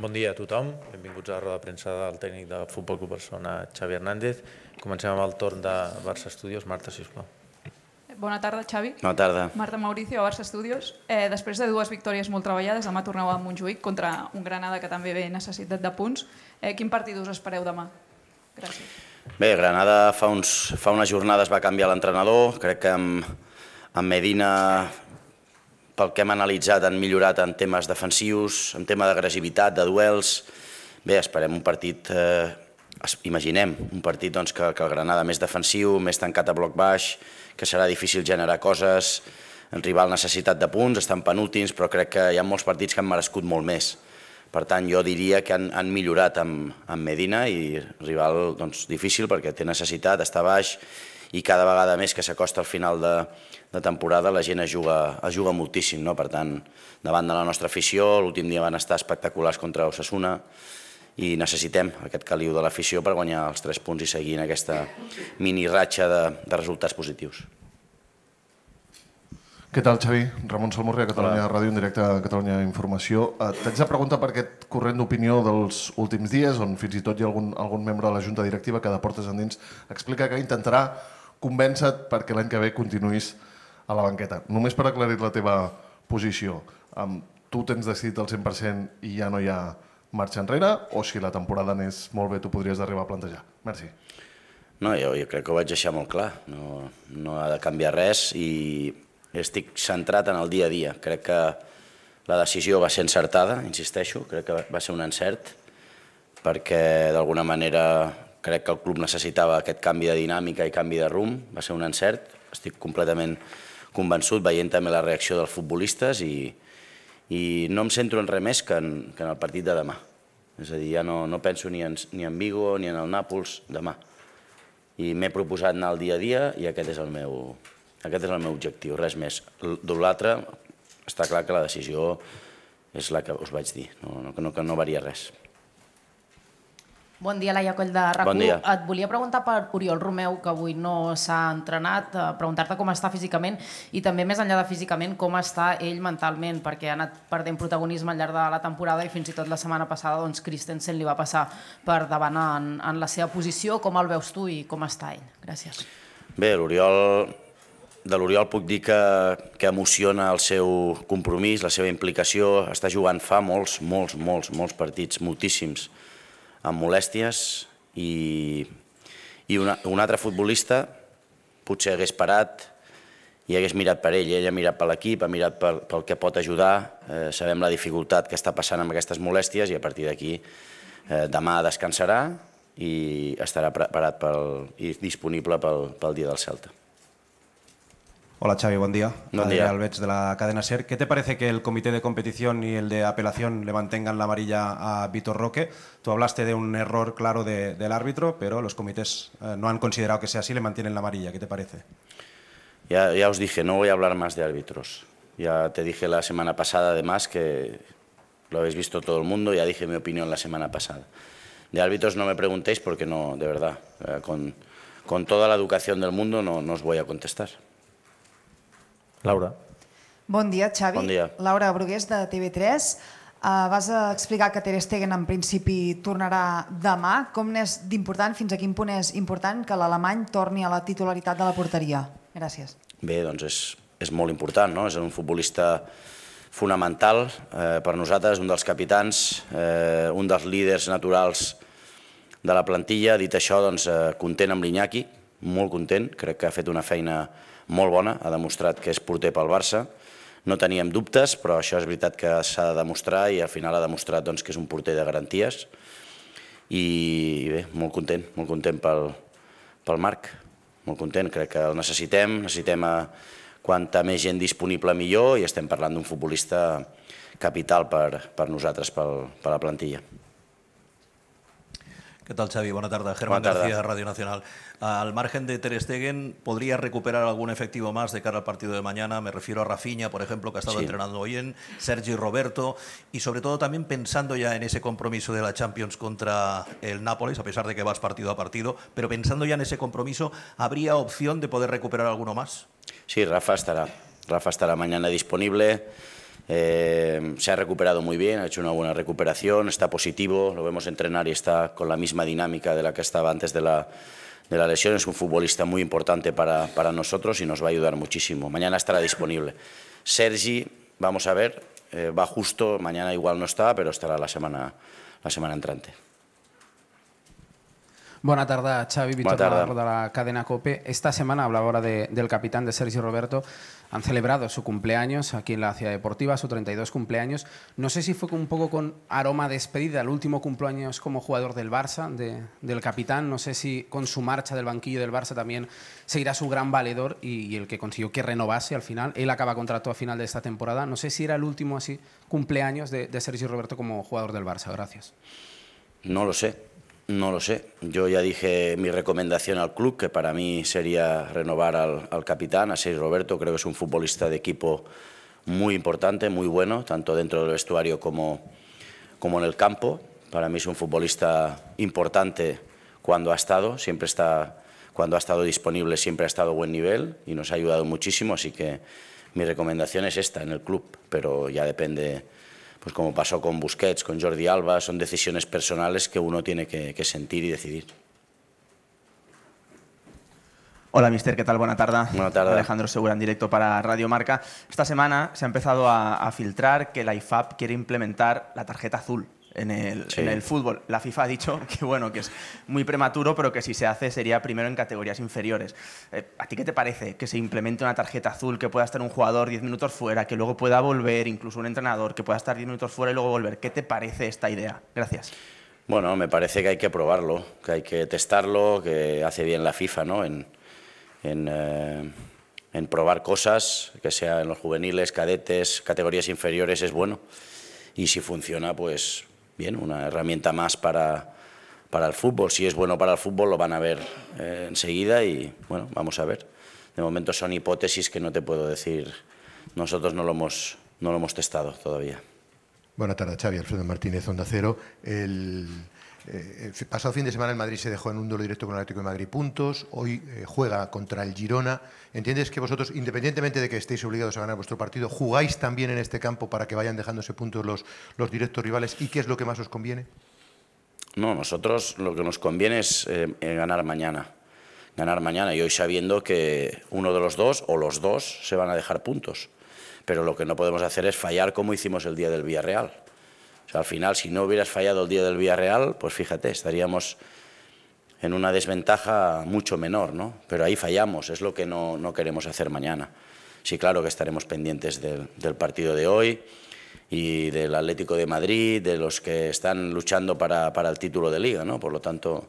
Bon dia a tothom, benvinguts a la roda de premsa del tècnic de Futbol Club Barcelona, Xavi Hernández. Comencem amb el torn de Barça Studios. Marta, sisplau. Bona tarda, Xavi. Bona tarda. Marta Mauricio, a Barça Studios. Eh, després de dues victòries molt treballades, demà torneu a Montjuïc contra un Granada que també ve necessitat de punts. Eh, quin partit us espereu demà? Gràcies. Bé, Granada fa, uns, fa unes jornades va canviar l'entrenador. Crec que amb, amb Medina pel que hem analitzat han millorat en temes defensius, en tema d'agressivitat, de duels. Bé, esperem un partit, eh, imaginem, un partit doncs, que, que el Granada més defensiu, més tancat a bloc baix, que serà difícil generar coses, el rival necessitat de punts, estan penúltims, però crec que hi ha molts partits que han merescut molt més. Per tant, jo diria que han, han millorat amb, amb Medina i rival doncs, difícil perquè té necessitat, està baix i cada vegada més que s'acosta al final de, de temporada la gent es juga, es juga moltíssim, no? per tant, davant de la nostra afició, l'últim dia van estar espectaculars contra Osasuna, i necessitem aquest caliu de l'afició per guanyar els tres punts i seguir en aquesta mini ratxa de, de resultats positius. Què tal, Xavi? Ramon Salmorri, a Catalunya Hola. Ràdio, en directe a Catalunya Informació. Eh, t'haig de preguntar per aquest corrent d'opinió dels últims dies, on fins i tot hi ha algun, algun membre de la Junta Directiva que de portes endins explica que intentarà convèncer perquè l'any que ve continuïs a la banqueta. Només per aclarir la teva posició, um, tu tens decidit el 100% i ja no hi ha marxa enrere, o si la temporada anés molt bé, tu podries arribar a plantejar? Merci. No, jo, jo crec que ho vaig deixar molt clar. No, no ha de canviar res i estic centrat en el dia a dia. Crec que la decisió va ser encertada, insisteixo, crec que va ser un encert, perquè d'alguna manera crec que el club necessitava aquest canvi de dinàmica i canvi de rumb, va ser un encert, estic completament convençut, veient també la reacció dels futbolistes i, i no em centro en res més que en, que en el partit de demà. És a dir, ja no, no penso ni en, ni en Vigo ni en el Nàpols demà. I m'he proposat anar al dia a dia i aquest és el meu, aquest és el meu objectiu, res més. De l'altre, està clar que la decisió és la que us vaig dir, no, no, no, que no varia res. Bon dia, Laia Coll de rac bon Et volia preguntar per Oriol Romeu, que avui no s'ha entrenat, eh, preguntar-te com està físicament i també, més enllà de físicament, com està ell mentalment, perquè ha anat perdent protagonisme al llarg de la temporada i fins i tot la setmana passada doncs, Christensen li va passar per davant en, en la seva posició. Com el veus tu i com està ell? Gràcies. Bé, l'Oriol... De l'Oriol puc dir que, que emociona el seu compromís, la seva implicació. Està jugant fa molts, molts, molts, molts partits, moltíssims amb molèsties i, i una, un altre futbolista potser hagués parat i hagués mirat per ell, eh? ell ha mirat per l'equip, ha mirat pel, pel que pot ajudar, eh, sabem la dificultat que està passant amb aquestes molèsties i a partir d'aquí eh, demà descansarà i estarà preparat pel, i disponible pel, pel dia del Celta. Hola Xavi, buen día. Buen día. de la cadena SER. ¿Qué te parece que el comité de competición y el de apelación le mantengan la amarilla a Vitor Roque? Tú hablaste de un error claro del árbitro, pero los comités eh, no han considerado que sea así, le mantienen la amarilla. ¿Qué te parece? Ya, os dije, no voy a hablar más de árbitros. Ya te dije la semana pasada, además, que lo habéis visto todo el mundo, ya dije mi opinión la semana pasada. De árbitros no me preguntéis porque no, de verdad, eh, con, toda la educación del mundo no, no os voy a contestar. Laura. Bon dia, Xavi. Bon dia. Laura Brugués, de TV3. Uh, vas a explicar que Ter Stegen en principi tornarà demà. Com n'és d'important, fins a quin punt és important que l'alemany torni a la titularitat de la porteria? Gràcies. Bé, doncs és, és molt important, no? És un futbolista fonamental eh, per nosaltres, un dels capitans, eh, un dels líders naturals de la plantilla. Dit això, doncs, eh, content amb l'Iñaki, molt content. Crec que ha fet una feina important molt bona, ha demostrat que és porter pel Barça, no teníem dubtes, però això és veritat que s'ha de demostrar i al final ha demostrat doncs, que és un porter de garanties. I, bé, molt content, molt content pel, pel Marc, molt content, crec que el necessitem, necessitem a, quanta més gent disponible millor i estem parlant d'un futbolista capital per, per nosaltres, per, per la plantilla. ¿Qué tal, Xavi? Buenas tardes. Germán García, Radio Nacional. Al margen de Ter Stegen, ¿podría recuperar algún efectivo más de cara al partido de mañana? Me refiero a Rafinha, por ejemplo, que ha estado entrenando hoy en Sergi Roberto. Y sobre todo también pensando ya en ese compromiso de la Champions contra el Nápoles, a pesar de que vas partido a partido, pero pensando ya en ese compromiso, ¿habría opción de poder recuperar alguno más? Sí, Rafa estará. Rafa estará mañana disponible. Eh, se ha recuperado muy bien, ha hecho una buena recuperación, está positivo, lo vemos entrenar y está con la misma dinámica de la que estaba antes de la, lesión. Es un futbolista muy importante para, nosotros y nos va a ayudar muchísimo. Mañana estará disponible. Sergi, vamos a ver, eh, va justo, mañana igual no está, pero estará semana, la semana entrante. Buenas tardes, Xavi, Víctor de la cadena COPE. Esta semana hablaba ahora del capitán de Sergio Roberto. Han celebrado su cumpleaños aquí en la Ciudad Deportiva, su 32 cumpleaños. No sé si fue un poco con aroma despedida, el último cumpleaños como jugador del Barça, del capitán. No sé si con su marcha del banquillo del Barça también seguirá su gran valedor y, el que consiguió que renovase al final. Él acaba contrato a final de esta temporada. No sé si era el último así cumpleaños de, de Sergio Roberto como jugador del Barça. Gracias. No lo sé. No lo sé. Yo ya dije mi recomendación al club, que para mí sería renovar al, capitán, a Seis Roberto. Creo que es un futbolista de equipo muy importante, muy bueno, tanto dentro del vestuario como, como en el campo. Para mí es un futbolista importante cuando ha estado, siempre está, cuando ha estado disponible siempre ha estado a buen nivel y nos ha ayudado muchísimo, así que mi recomendación es esta en el club, pero ya depende pues como pasó con Busquets, con Jordi Alba, son decisiones personales que uno tiene que, sentir y decidir. Hola, mister, ¿qué tal? Buena tarde. Buenas tardes. Alejandro Segura, en directo para Radio Marca. Esta semana se ha empezado a, a filtrar que la IFAP quiere implementar la tarjeta azul en el, fútbol. La FIFA ha dicho que, bueno, que es muy prematuro, pero que si se hace sería primero en categorías inferiores. Eh, ¿A ti qué te parece que se implemente una tarjeta azul, que pueda estar un jugador 10 minutos fuera, que luego pueda volver, incluso un entrenador, que pueda estar 10 minutos fuera y luego volver? ¿Qué te parece esta idea? Gracias. Bueno, me parece que hay que probarlo, que hay que testarlo, que hace bien la FIFA, ¿no? En, en, eh, en probar cosas, que sea en los juveniles, cadetes, categorías inferiores, es bueno. Y si funciona, pues bien, una herramienta más para, para el fútbol. Si es bueno para el fútbol lo van a ver eh, enseguida y bueno, vamos a ver. De momento son hipótesis que no te puedo decir. Nosotros no lo hemos, no lo hemos testado todavía. Buenas tardes, Xavi. Alfredo Martínez, Onda Cero. El... Eh, pasado fin de semana el Madrid se dejó en un duelo directo con el Atlético de Madrid puntos, hoy eh, juega contra el Girona. ¿Entiendes que vosotros, independientemente de que estéis obligados a ganar vuestro partido, jugáis también en este campo para que vayan dejándose puntos los, los directos rivales y qué es lo que más os conviene? No, nosotros lo que nos conviene es eh, ganar mañana. Ganar mañana y hoy sabiendo que uno de los dos o los dos se van a dejar puntos. Pero lo que no podemos hacer es fallar como hicimos el día del Villarreal al final, si no hubieras fallado el día del Villarreal, pues fíjate, estaríamos en una desventaja mucho menor, ¿no? Pero ahí fallamos, es lo que no, queremos hacer mañana. Sí, claro que estaremos pendientes del, partido de hoy y del Atlético de Madrid, de los que están luchando para, el título de liga, ¿no? Por lo tanto,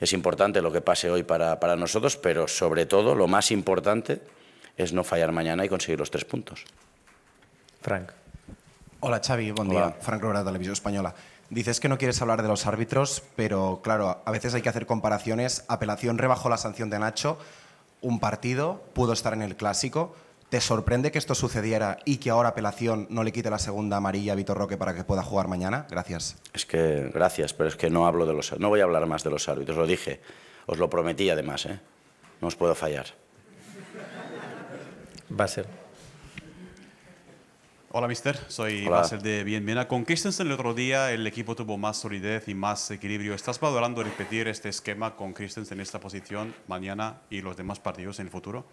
es importante lo que pase hoy para, para nosotros, pero sobre todo, lo más importante es no fallar mañana y conseguir los tres puntos. Frank. Hola Xavi, buen día. Frank de Televisión Española. Dices que no quieres hablar de los árbitros, pero claro, a veces hay que hacer comparaciones. Apelación rebajó la sanción de Nacho, un partido, pudo estar en el clásico. ¿Te sorprende que esto sucediera y que ahora apelación no le quite la segunda amarilla a Vitor Roque para que pueda jugar mañana? Gracias. Es que, gracias, pero es que no hablo de los no voy a hablar más de los árbitros, lo dije, os lo prometí además, ¿eh? No os puedo fallar. Va a ser. Hola, mister. Soy Hola. de Bien Con Christensen el otro día el equipo tuvo más solidez y más equilibrio. ¿Estás valorando repetir este esquema con Christensen en esta posición mañana y los demás partidos en el futuro?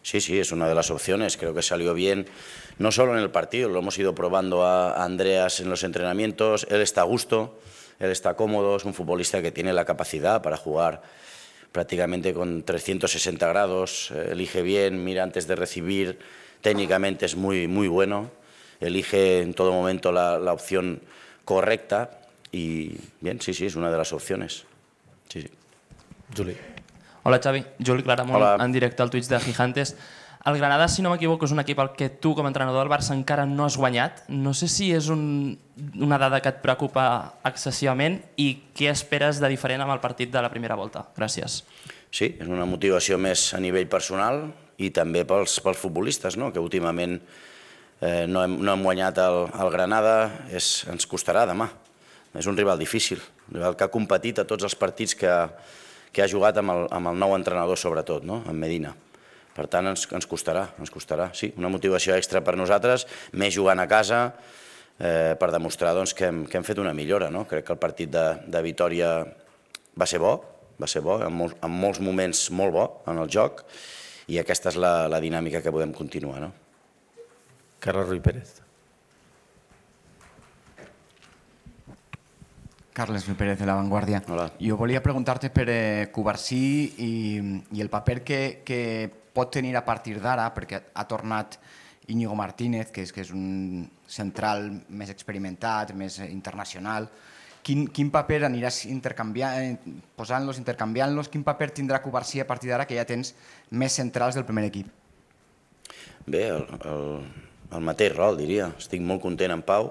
Sí, sí, es una de las opciones. Creo que salió bien, no solo en el partido, lo hemos ido probando a Andreas en los entrenamientos. Él está a gusto, él está cómodo, es un futbolista que tiene la capacidad para jugar prácticamente con 360 grados, eh, elige bien, mira antes de recibir, técnicamente es muy, muy bueno elige en todo momento la, la opción correcta y bien, sí, sí, es una de las opciones. Sí, sí. Juli. Hola Xavi, Juli Claramunt, Hola. en directe al Twitch de Gigantes. El Granada, si no m'equivoco, és un equip al que tu, com a entrenador del Barça, encara no has guanyat. No sé si és un, una dada que et preocupa excessivament i què esperes de diferent amb el partit de la primera volta. Gràcies. Sí, és una motivació més a nivell personal i també pels, pels futbolistes, no? que últimament eh, no, hem, no hem guanyat el, el Granada, és, ens costarà demà. És un rival difícil, un rival que ha competit a tots els partits que, que ha jugat amb el, amb el nou entrenador, sobretot, no? amb Medina. Per tant, ens, ens costarà, ens costarà, sí. Una motivació extra per nosaltres, més jugant a casa, eh, per demostrar doncs, que, hem, que hem fet una millora. No? Crec que el partit de, de Vitoria va ser bo, va ser bo, en, mol, en molts moments molt bo en el joc, i aquesta és la, la dinàmica que podem continuar. No? Carles Ruy Pérez. Carles Ruy Pérez de La Vanguardia. Hola. Jo volia preguntar-te per eh, i, i el paper que, que pot tenir a partir d'ara, perquè ha tornat Íñigo Martínez, que és, que és un central més experimentat, més internacional. Quin, quin paper aniràs intercanviant, posant-los, intercanviant-los? Quin paper tindrà Cubarsí a partir d'ara que ja tens més centrals del primer equip? Bé, el, el, el mateix rol, diria. Estic molt content amb Pau,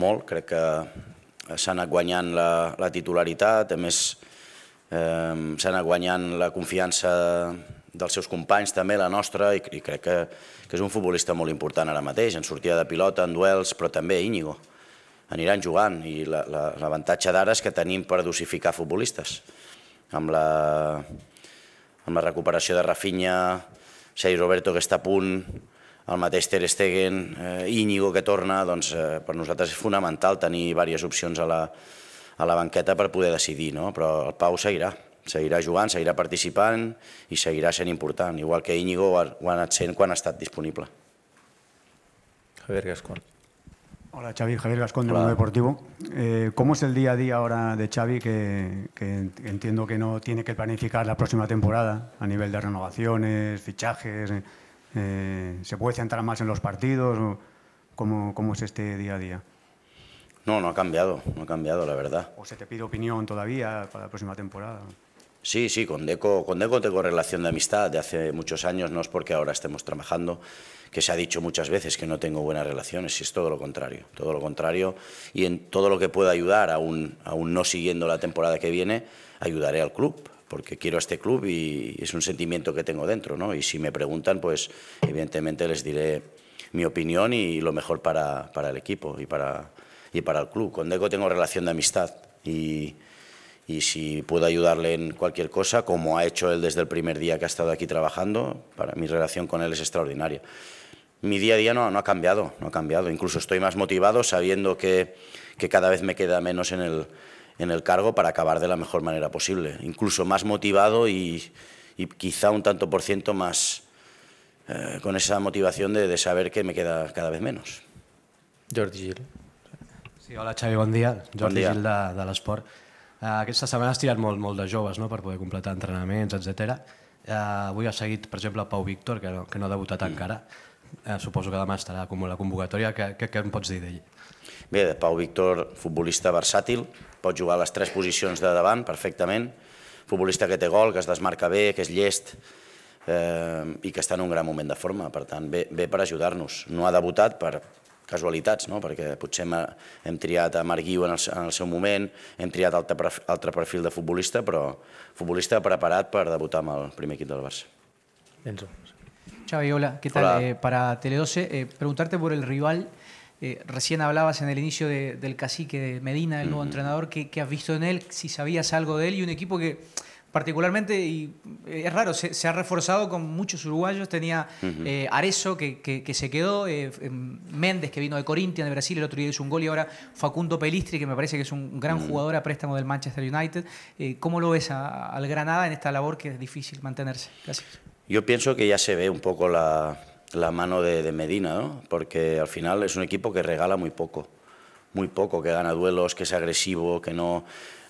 molt. Crec que s'ha anat guanyant la, la titularitat, a més eh, s'ha anat guanyant la confiança dels seus companys, també la nostra, i, i crec que, que és un futbolista molt important ara mateix, en sortida de pilota, en duels, però també Íñigo. Aniran jugant, i l'avantatge la, la, d'ara és que tenim per dosificar futbolistes. Amb la, amb la recuperació de Rafinha, Sergi Roberto, que està a punt, el mateix Ter Stegen, eh, Íñigo que torna, doncs eh, per nosaltres és fonamental tenir diverses opcions a la, a la banqueta para poder decidir, no? Pero el Pau seguirá, seguirá jugant, seguirá participant y seguirá sent important, igual que Íñigo ho ha estat disponible. Javier Gascón. Hola Xavi, Javier Gascón de Mundo Deportivo. Eh, ¿Cómo es el día a día ahora de Xavi, que, que, entiendo que no tiene que planificar la próxima temporada a nivel de renovaciones, fichajes? Eh? Eh, ¿Se puede centrar más en los partidos? ¿Cómo, es este día a día? No, no ha cambiado, no ha cambiado, la verdad. ¿O se te pide opinión todavía para la próxima temporada? Sí, sí, con Deco, con Deco tengo relación de amistad de hace muchos años, no es porque ahora estemos trabajando, que se ha dicho muchas veces que no tengo buenas relaciones, es todo lo contrario, todo lo contrario, y en todo lo que pueda ayudar, aún, aún no siguiendo la temporada que viene, ayudaré al club, porque quiero a este club y es un sentimiento que tengo dentro, ¿no? Y si me preguntan, pues evidentemente les diré mi opinión y lo mejor para, para el equipo y para, y para el club. Con Deco tengo relación de amistad y, y si puedo ayudarle en cualquier cosa, como ha hecho él desde el primer día que ha estado aquí trabajando, para mi relación con él es extraordinaria. Mi día a día no, no ha cambiado, no ha cambiado. Incluso estoy más motivado sabiendo que, que cada vez me queda menos en el, en el cargo para acabar de la mejor manera posible, incluso más motivado y, y quizá un tanto por ciento más eh, con esa motivación de, de, saber que me queda cada vez menos. Jordi Gil. Sí, hola Xavi, bon dia. Jordi bon dia. Gil de, de l'Esport. Uh, aquesta setmana has tirat molt, molt de joves no?, per poder completar entrenaments, etc. Uh, eh, avui ha seguit, per exemple, Pau Víctor, que no, que no ha debutat mm. encara. Uh, suposo que demà estarà com la convocatòria. Què, què, què em pots dir d'ell? Bé, de Pau Víctor, futbolista versàtil, pot jugar a les tres posicions de davant perfectament, futbolista que té gol, que es desmarca bé, que és llest eh, i que està en un gran moment de forma. Per tant, bé, bé per ajudar-nos. No ha debutat per casualitats, no? perquè potser hem, hem triat a Marguiu en el, en el seu moment, hem triat altre, perfil, altre perfil de futbolista, però futbolista preparat per debutar amb el primer equip del Barça. Enzo. Xavi, hola, ¿qué tal? Hola. Eh, para Tele 12, eh, preguntarte por el rival Eh, recién hablabas en el inicio del cacique de Medina, el nuevo entrenador, ¿qué, has visto en él? Si sabías algo de él y un equipo que particularmente, y eh, es raro, se, ha reforzado con muchos uruguayos, tenía eh, Arezo que, se quedó, em, Méndez que vino de Corintia, de Brasil, el otro día hizo un gol y ahora Facundo Pelistri que me parece que es un gran jugador a préstamo del Manchester United. ¿Cómo lo ves al Granada en esta labor que es difícil mantenerse? Yo pienso que ya se ve un poco la, la mano de, Medina, ¿no? porque al final es un equipo que regala muy poco, muy poco, que gana duelos, que es agresivo, que no,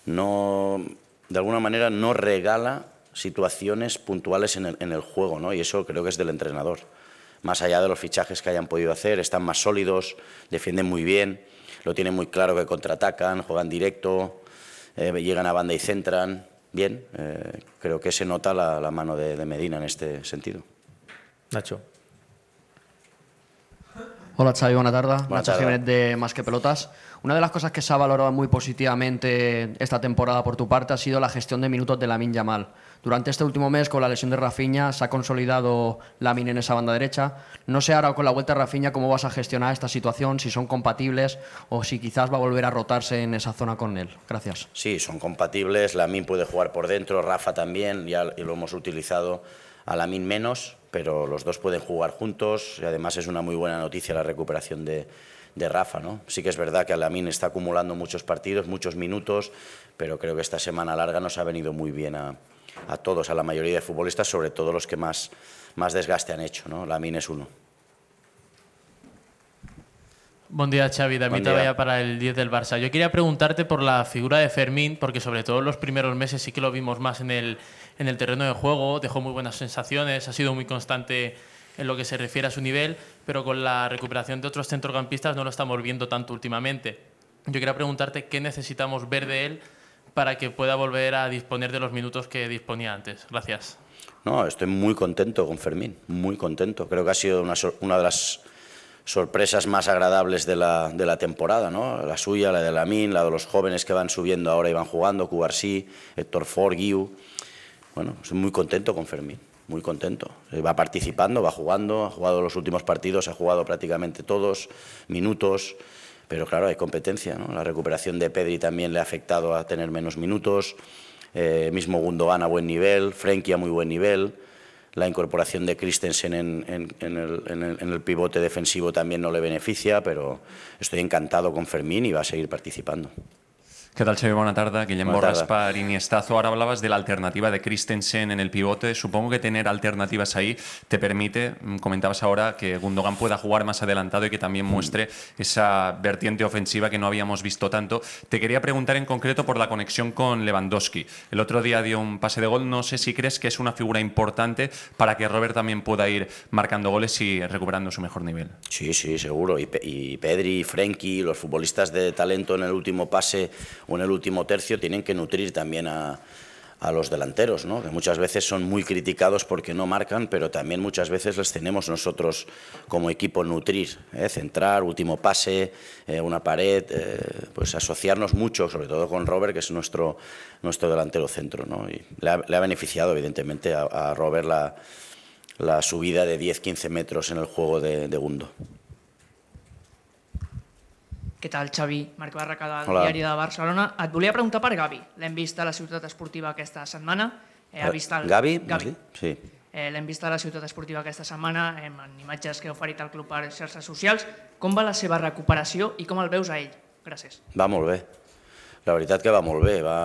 no de alguna manera no regala situaciones puntuales en el, juego, ¿no? y eso creo que es del entrenador. Más allá de los fichajes que hayan podido hacer, están más sólidos, defienden muy bien, lo tienen muy claro que contraatacan, juegan directo, eh, llegan a banda y centran. Bien, eh, creo que se nota la, mano de, de Medina en este sentido. Nacho. Hola Xavi, buena tarde. Buenas Nacho Jiménez de Más que Pelotas. Una de las cosas que se ha valorado muy positivamente esta temporada por tu parte ha sido la gestión de minutos de Lamin Yamal. Durante este último mes, con la lesión de Rafinha, se ha consolidado Lamin en esa banda derecha. No sé ahora con la vuelta de Rafinha cómo vas a gestionar esta situación, si son compatibles o si quizás va a volver a rotarse en esa zona con él. Gracias. Sí, son compatibles. Lamin puede jugar por dentro, Rafa también, ya lo hemos utilizado Alamin menos, pero los dos pueden jugar juntos y además es una muy buena noticia la recuperación de, Rafa. ¿no? Sí que es verdad que Alamin está acumulando muchos partidos, muchos minutos, pero creo que esta semana larga nos ha venido muy bien a, a todos, a la mayoría de futbolistas, sobre todo los que más, más desgaste han hecho. ¿no? Lamin es uno. Buen día, Xavi. David vaya para el 10 del Barça. Yo quería preguntarte por la figura de Fermín, porque sobre todo en los primeros meses sí que lo vimos más en el, en el terreno de juego, dejó muy buenas sensaciones, ha sido muy constante en lo que se refiere a su nivel, pero con la recuperación de otros centrocampistas no lo estamos viendo tanto últimamente. Yo quería preguntarte qué necesitamos ver de él para que pueda volver a disponer de los minutos que disponía antes. Gracias. No, estoy muy contento con Fermín, muy contento. Creo que ha sido una, de las sorpresas más agradables de la, temporada, ¿no? La suya, la de Lamín, la de los jóvenes que van subiendo ahora y van jugando, Cubarsí, Héctor Forgiu. Bueno, estoy muy contento con Fermín, muy contento. Eh, va participando, va jugando, ha jugado los últimos partidos, ha jugado prácticamente todos, minutos, pero claro, hay competencia. La recuperación de Pedri también le ha afectado a tener menos minutos. Eh, mismo Gundogan a buen nivel, Frenkie a muy buen nivel la incorporación de Christensen en, el, pivote defensivo también no le beneficia, pero estoy encantado con Fermín y va a seguir participando. ¿Qué tal, Xavi? Buenas tardes. Guillem Borras para Iniestazo. Ahora hablabas de la alternativa de Christensen en el pivote. Supongo que tener alternativas ahí te permite, mm, comentabas ahora, que Gundogan pueda jugar más adelantado y que también mm. muestre esa vertiente ofensiva que no habíamos visto tanto. Te quería preguntar en concreto por la conexión con Lewandowski. El otro día dio un pase de gol. No sé si crees que es una figura importante para que Robert también pueda ir marcando goles y recuperando su mejor nivel. Sí, sí, seguro. Y, y Pedri, Frenkie, los futbolistas de talento en el último pase o en el último tercio tienen que nutrir también a, los delanteros, que muchas veces son muy criticados porque no marcan, pero también muchas veces les tenemos nosotros como equipo nutrir, ¿eh? centrar, último pase, eh, una pared, eh, pues asociarnos mucho, sobre todo con Robert, que es nuestro, nuestro delantero centro. Y le, ha, beneficiado, evidentemente, a, Robert la, la, subida de 10-15 metros en el juego de, de Gundo. Què tal, Xavi? Marc Barraca, del Hola. Diari de Barcelona. Et volia preguntar per Gavi. L'hem vist a la ciutat esportiva aquesta setmana. Eh, ha eh, vist el... Gavi? Gavi. Sí. Eh, L'hem vist a la ciutat esportiva aquesta setmana eh, en imatges que ha oferit el club per xarxes socials. Com va la seva recuperació i com el veus a ell? Gràcies. Va molt bé. La veritat que va molt bé. Va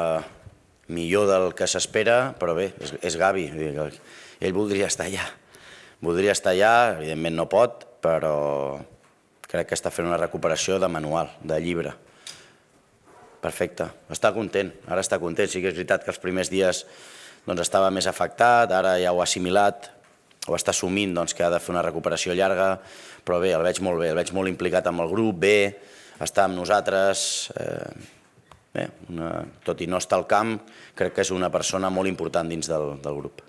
millor del que s'espera, però bé, és, és Gavi. Ell voldria estar allà. Voldria estar allà, evidentment no pot, però crec que està fent una recuperació de manual, de llibre. Perfecte, està content, ara està content. Sí que és veritat que els primers dies doncs, estava més afectat, ara ja ho ha assimilat, ho està assumint doncs, que ha de fer una recuperació llarga, però bé, el veig molt bé, el veig molt implicat amb el grup, bé, està amb nosaltres, eh, bé, una, tot i no estar al camp, crec que és una persona molt important dins del, del grup.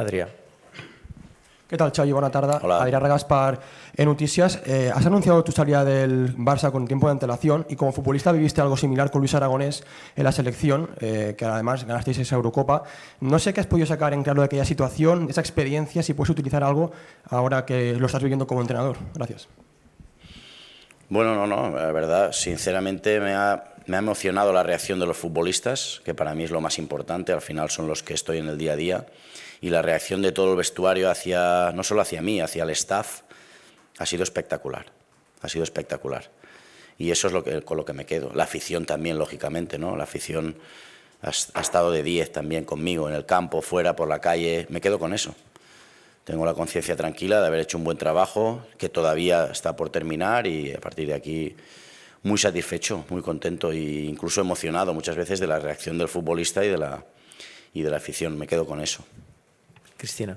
Adrià. ¿Qué tal, Chavi? Buena tarde. Hola. Adrián Gaspar en eh, Noticias. Eh, has anunciado tu salida del Barça con tiempo de antelación y como futbolista viviste algo similar con Luis Aragonés en la selección, eh, que además ganasteis esa Eurocopa. No sé qué has podido sacar en claro de aquella situación, de esa experiencia, si puedes utilizar algo ahora que lo estás viviendo como entrenador. Gracias. Bueno, no, no, la verdad, sinceramente me ha, me ha emocionado la reacción de los futbolistas, que para mí es lo más importante, al final son los que estoy en el día a día y la reacción de todo el vestuario hacia, no solo hacia mí, hacia el staff, ha sido espectacular, ha sido espectacular. Y eso es lo que, con lo que me quedo. La afición también, lógicamente, ¿no? La afición ha, ha estado de 10 también conmigo, en el campo, fuera, por la calle, me quedo con eso. Tengo la conciencia tranquila de haber hecho un buen trabajo, que todavía está por terminar y a partir de aquí muy satisfecho, muy contento e incluso emocionado muchas veces de la reacción del futbolista y de la, y de la afición. Me quedo con eso. Cristina.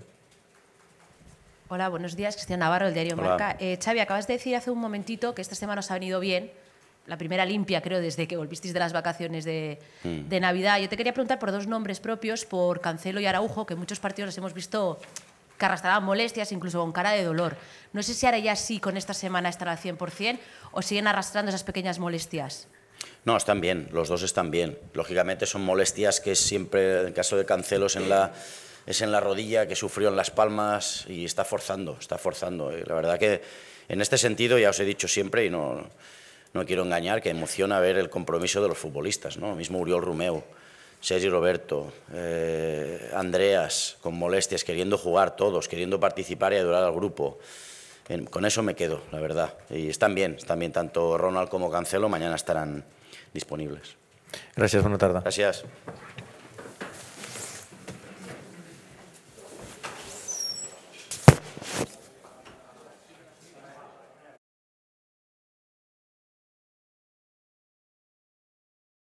Hola, buenos días. Cristina Navarro, del diario Marca. Eh, Xavi, acabas de decir hace un momentito que esta semana os ha venido bien. La primera limpia, creo, desde que volvisteis de las vacaciones mm. de, Navidad. Yo te quería preguntar por dos nombres propios, por Cancelo y Araujo, que en muchos partidos los hemos visto que arrastraban molestias, incluso con cara de dolor. No sé si ahora ya sí, con esta semana estará al 100% o siguen arrastrando esas pequeñas molestias. No, están bien, los dos están bien. Lógicamente son molestias que siempre, en caso de Cancelos en la es en la rodilla que sufrió en Las Palmas y está forzando, está forzando. la verdad que en este sentido ya os he dicho siempre y no, no quiero engañar que emociona ver el compromiso de los futbolistas, ¿no? Mismo Uriol Rumeu, Sergi Roberto, eh, Andreas con molestias, queriendo jugar todos, queriendo participar y ayudar al grupo. con eso me quedo, la verdad. Y están bien, están bien, tanto Ronald como Cancelo mañana estarán disponibles. Gracias, buena tarde. Gracias.